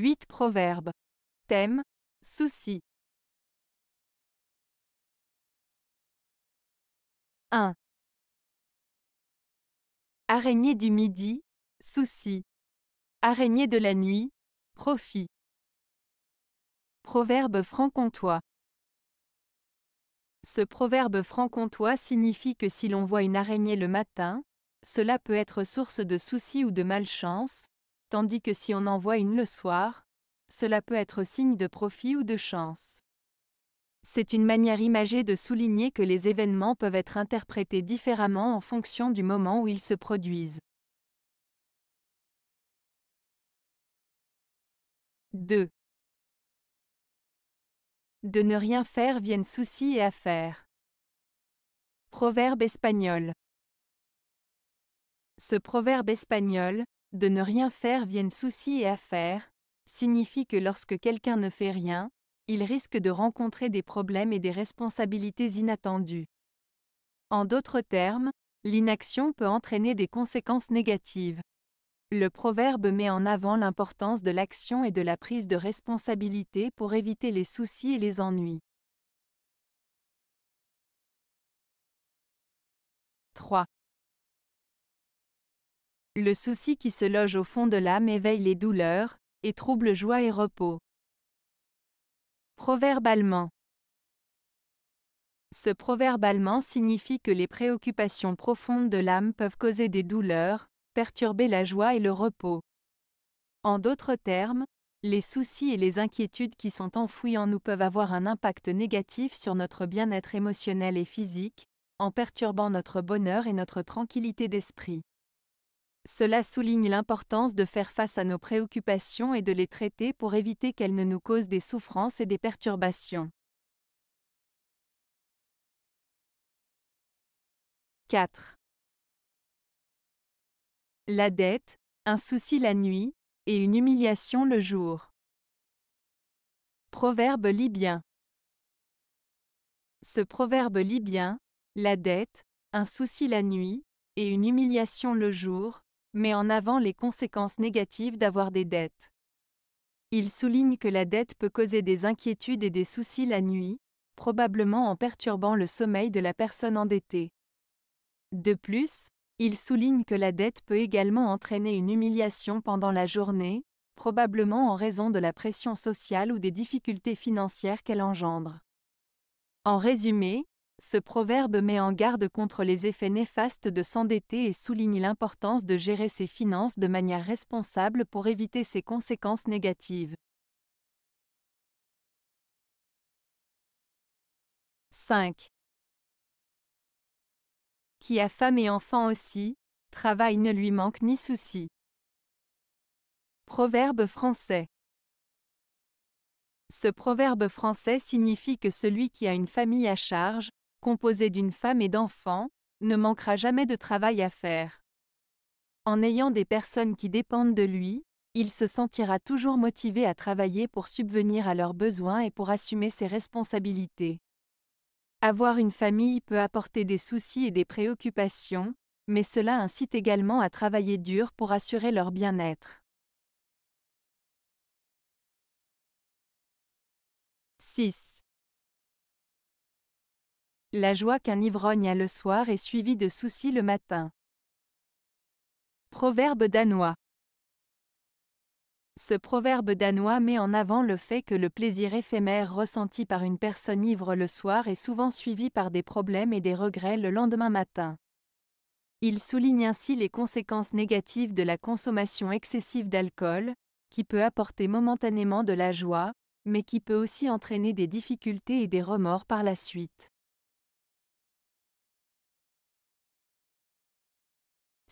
8 Proverbes. Thème Souci. 1. Araignée du midi, souci. Araignée de la nuit, profit. Proverbe franc-comtois. Ce proverbe franc-comtois signifie que si l'on voit une araignée le matin, cela peut être source de soucis ou de malchance, tandis que si on envoie une le soir, cela peut être signe de profit ou de chance. C'est une manière imagée de souligner que les événements peuvent être interprétés différemment en fonction du moment où ils se produisent. 2. De ne rien faire viennent soucis et affaires. Proverbe espagnol. Ce proverbe espagnol, de ne rien faire viennent soucis et affaires, signifie que lorsque quelqu'un ne fait rien, il risque de rencontrer des problèmes et des responsabilités inattendues. En d'autres termes, l'inaction peut entraîner des conséquences négatives. Le proverbe met en avant l'importance de l'action et de la prise de responsabilité pour éviter les soucis et les ennuis. 3. Le souci qui se loge au fond de l'âme éveille les douleurs, et trouble joie et repos. Proverbe allemand Ce proverbe allemand signifie que les préoccupations profondes de l'âme peuvent causer des douleurs, perturber la joie et le repos. En d'autres termes, les soucis et les inquiétudes qui sont enfouis en nous peuvent avoir un impact négatif sur notre bien-être émotionnel et physique, en perturbant notre bonheur et notre tranquillité d'esprit. Cela souligne l'importance de faire face à nos préoccupations et de les traiter pour éviter qu'elles ne nous causent des souffrances et des perturbations. 4. La dette, un souci la nuit, et une humiliation le jour. Proverbe libyen. Ce proverbe libyen, la dette, un souci la nuit, et une humiliation le jour, met en avant les conséquences négatives d'avoir des dettes. Il souligne que la dette peut causer des inquiétudes et des soucis la nuit, probablement en perturbant le sommeil de la personne endettée. De plus, il souligne que la dette peut également entraîner une humiliation pendant la journée, probablement en raison de la pression sociale ou des difficultés financières qu'elle engendre. En résumé, ce proverbe met en garde contre les effets néfastes de s'endetter et souligne l'importance de gérer ses finances de manière responsable pour éviter ses conséquences négatives. 5. Qui a femme et enfant aussi, travail ne lui manque ni souci. Proverbe français. Ce proverbe français signifie que celui qui a une famille à charge, composé d'une femme et d'enfants, ne manquera jamais de travail à faire. En ayant des personnes qui dépendent de lui, il se sentira toujours motivé à travailler pour subvenir à leurs besoins et pour assumer ses responsabilités. Avoir une famille peut apporter des soucis et des préoccupations, mais cela incite également à travailler dur pour assurer leur bien-être. 6. La joie qu'un ivrogne a le soir est suivie de soucis le matin. Proverbe danois. Ce proverbe danois met en avant le fait que le plaisir éphémère ressenti par une personne ivre le soir est souvent suivi par des problèmes et des regrets le lendemain matin. Il souligne ainsi les conséquences négatives de la consommation excessive d'alcool, qui peut apporter momentanément de la joie, mais qui peut aussi entraîner des difficultés et des remords par la suite.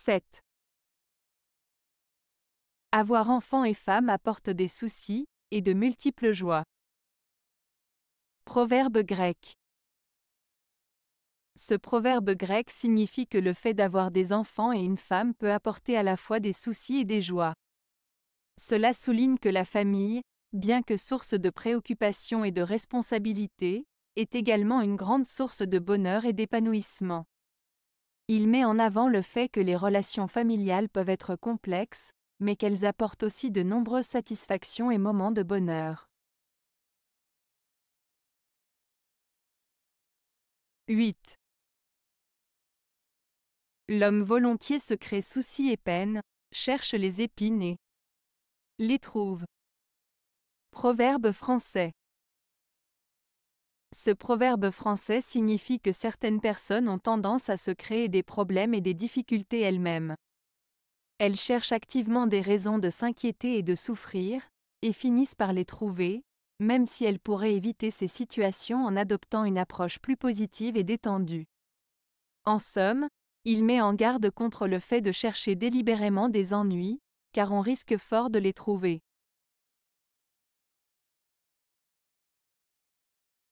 7. Avoir enfant et femme apporte des soucis, et de multiples joies. Proverbe grec. Ce proverbe grec signifie que le fait d'avoir des enfants et une femme peut apporter à la fois des soucis et des joies. Cela souligne que la famille, bien que source de préoccupation et de responsabilité, est également une grande source de bonheur et d'épanouissement. Il met en avant le fait que les relations familiales peuvent être complexes, mais qu'elles apportent aussi de nombreuses satisfactions et moments de bonheur. 8. L'homme volontiers se crée soucis et peines, cherche les épines et les trouve. Proverbe français. Ce proverbe français signifie que certaines personnes ont tendance à se créer des problèmes et des difficultés elles-mêmes. Elles cherchent activement des raisons de s'inquiéter et de souffrir, et finissent par les trouver, même si elles pourraient éviter ces situations en adoptant une approche plus positive et détendue. En somme, il met en garde contre le fait de chercher délibérément des ennuis, car on risque fort de les trouver.